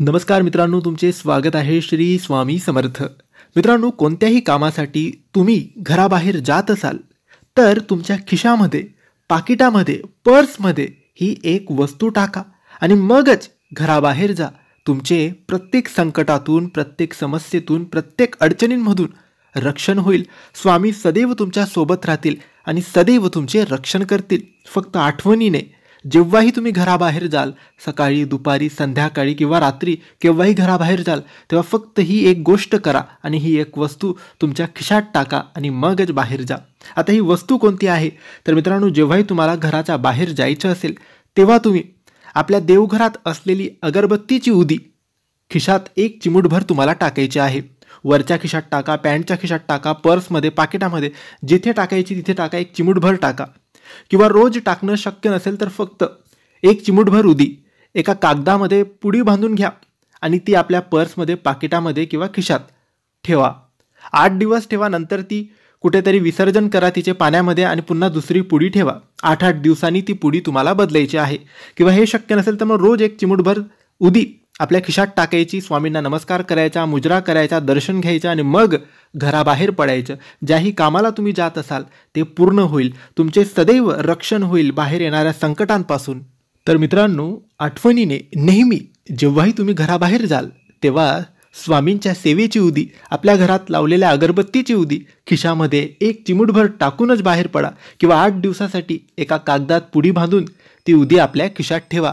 नमस्कार मित्रांनो तुमचे स्वागत आहे श्री स्वामी समर्थ मित्रांनो कोणत्याही कामासाठी तुम्ही घराबाहेर जात असाल तर तुमच्या खिशामध्ये पाकिटामध्ये पर्समध्ये ही एक वस्तू टाका आणि मगच घराबाहेर जा तुमचे प्रत्येक संकटातून प्रत्येक समस्येतून प्रत्येक अडचणींमधून रक्षण होईल स्वामी सदैव तुमच्या सोबत राहतील आणि सदैव तुमचे रक्षण करतील फक्त आठवणीने जेव्हाही तुम्ही घराबाहेर जाल सकाळी दुपारी संध्याकाळी किंवा रात्री केव्हाही घराबाहेर जाल तेव्हा फक्त ही एक गोष्ट करा आणि ही एक वस्तू तुमच्या खिशात टाका आणि मगच बाहेर जा आता ही वस्तू कोणती आहे तर मित्रांनो जेव्हाही तुम्हाला घराच्या बाहेर जायचं असेल तेव्हा तुम्ही आपल्या देवघरात असलेली अगरबत्तीची उदी खिशात एक चिमूटभर तुम्हाला टाकायची आहे वरच्या खिशात टाका पॅन्टच्या खिशात टाका पर्समध्ये पाकिटामध्ये जिथे टाकायची तिथे टाका एक चिमूटभर टाका किंवा रोज टाकणं शक्य नसेल तर फक्त एक चिमुटभर उदी एका कागदामध्ये पुडी बांधून घ्या आणि ती आपल्या पर्समध्ये पाकिटामध्ये किंवा खिशात ठेवा आठ दिवस ठेवा नंतर ती कुठेतरी विसर्जन करा तिचे पाण्यामध्ये आणि पुन्हा दुसरी पुडी ठेवा आठ आठ दिवसांनी ती पुडी तुम्हाला बदलायची आहे किंवा हे शक्य नसेल तर मग रोज एक चिमुटभर उदी आपल्या खिशात टाकायची स्वामींना नमस्कार करायचा मुजरा करायचा दर्शन घ्यायचं आणि मग घराबाहेर पडायचं ज्याही कामाला तुम्ही जात असाल ते पूर्ण होईल तुमचे सदैव रक्षण होईल बाहेर येणाऱ्या संकटांपासून तर मित्रांनो आठवणीने नेहमी जेव्हाही तुम्ही घराबाहेर जाल तेव्हा स्वामींच्या सेवेची उदी आपल्या घरात लावलेल्या अगरबत्तीची उदी खिशामध्ये एक चिमुटभर टाकूनच बाहेर पडा किंवा आठ दिवसासाठी एका कागदात पुडी बांधून ती उदी आपल्या खिशात ठेवा